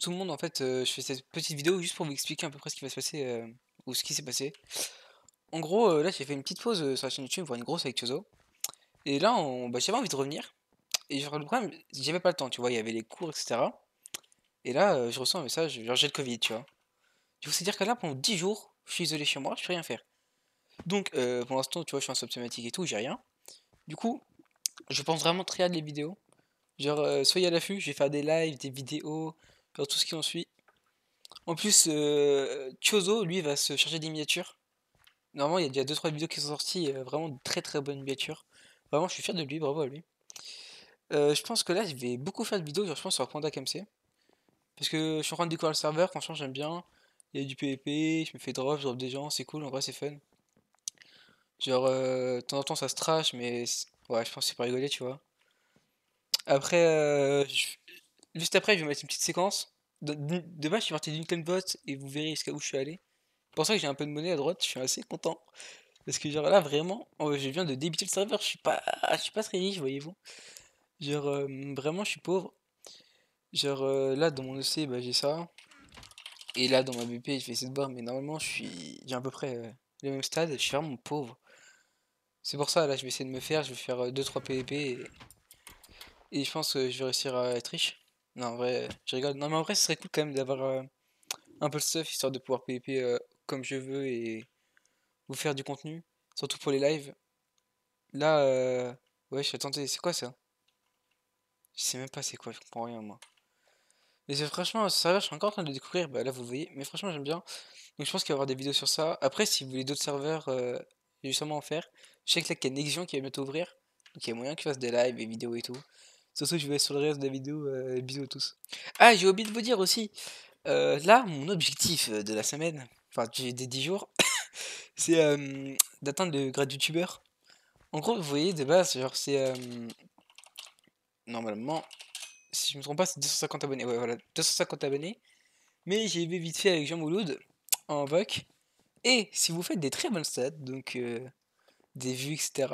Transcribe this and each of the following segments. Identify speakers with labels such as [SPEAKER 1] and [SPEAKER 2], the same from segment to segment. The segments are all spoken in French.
[SPEAKER 1] Tout, le monde, en fait, je fais cette petite vidéo juste pour vous expliquer à peu près ce qui va se passer ou ce qui s'est passé. En gros, là, j'ai fait une petite pause sur la chaîne YouTube pour une grosse avec Chozo. Et là, on... Bah, j'avais envie de revenir. Et genre, le problème, j'avais pas le temps, tu vois, il y avait les cours, etc. Et là, je reçois un message, genre, j'ai le Covid, tu vois. Du coup, cest dire que là, pendant 10 jours, je suis isolé chez moi, je peux rien faire. Donc, pour l'instant, tu vois, je suis en symptomatique et tout, j'ai rien. Du coup, je pense vraiment très à les vidéos. Genre, soyez à l'affût, je vais faire des lives, des vidéos pour tout ce qui en suit. En plus, Choso euh, lui, va se charger des miniatures. Normalement, il y a déjà 2-3 vidéos qui sont sorties, euh, vraiment de très très bonnes miniatures. Vraiment, je suis fier de lui, bravo à lui. Euh, je pense que là, je vais beaucoup faire de vidéos, genre, je pense, sur Panda KMC. Parce que je suis en train de découvrir le serveur, franchement, j'aime bien. Il y a du PvP, je me fais drop, je drop des gens, c'est cool, en vrai, c'est fun. Genre, de temps en temps, ça se trash, mais ouais, je pense que c'est pas rigolé tu vois. Après, je juste après, je vais mettre une petite séquence. De, je suis parti d'une bot et vous verrez jusqu'à où je suis allé. C'est pour ça que j'ai un peu de monnaie à droite, je suis assez content. Parce que genre là, vraiment, oh, je viens de débiter le serveur, je suis pas, je suis pas très riche, voyez-vous. Genre, euh, vraiment, je suis pauvre. Genre, euh, là, dans mon EC, bah, j'ai ça. Et là, dans ma BP, je vais essayer de boire, mais normalement, je suis, j'ai à peu près euh, le même stade, je suis vraiment pauvre. C'est pour ça, là, je vais essayer de me faire, je vais faire 2-3 PVP et... et... je pense que je vais réussir à être riche. Non, en vrai, je rigole. Non, mais en vrai, ce serait cool quand même d'avoir euh, un peu de stuff, histoire de pouvoir PVP euh, comme je veux et vous faire du contenu, surtout pour les lives. Là, euh, ouais, je suis tenté. C'est quoi ça? Je sais même pas c'est quoi, je comprends rien, moi. Mais c'est franchement, ça, je suis encore en train de découvrir. Bah, là, vous voyez. Mais franchement, j'aime bien. Donc, je pense qu'il va y avoir des vidéos sur ça. Après, si vous voulez d'autres serveurs, justement en faire. Je sais que là, qu'il y a Nexion qui va bientôt ouvrir. Donc, il y a moyen qu'il fasse des lives et vidéos et tout. Surtout, je vais sur le reste de la vidéo. Euh, bisous à tous. Ah, j'ai oublié de vous dire aussi. Euh, là, mon objectif euh, de la semaine, enfin des 10 jours, c'est d'atteindre le grade youtubeur. En gros, vous voyez, de base, genre, c'est. normalement, si je me trompe pas, c'est 250 abonnés. Ouais, voilà, 250 abonnés. Mais j'ai vite fait avec Jean Mouloud en voc. Et si vous faites des très bonnes stats, donc des vues, etc.,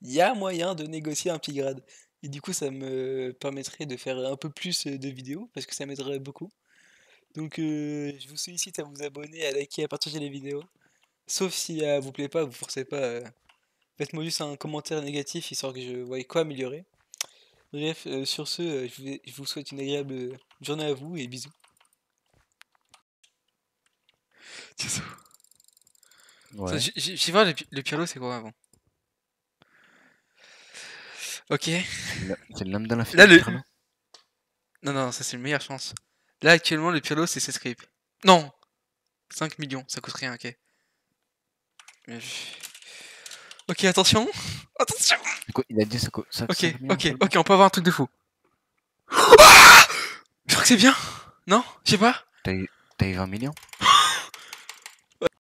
[SPEAKER 1] il y a moyen de négocier un petit grade. Et du coup, ça me permettrait de faire un peu plus de vidéos parce que ça m'aiderait beaucoup. Donc, je vous sollicite à vous abonner, à liker, à partager les vidéos. Sauf si ça ah, vous plaît pas, vous forcez pas. Euh, faites-moi juste un commentaire négatif histoire que je voie quoi améliorer. Bref, euh, sur ce, euh, je vous, souhaite une agréable journée à vous et bisous. Ouais. J'y vois le, le piano c'est quoi avant Ok. C'est le lame de l'infini. Là, Non, non, ça c'est une meilleure chance. Là, actuellement, le Pirlo, c'est ses scripts. Non 5 millions, ça coûte rien, ok. Ok, attention Attention Il a dit ça coûte. Ok, ok, ok, on peut avoir un truc de fou. Ah je crois que c'est bien Non Je sais pas T'as eu... eu 20 millions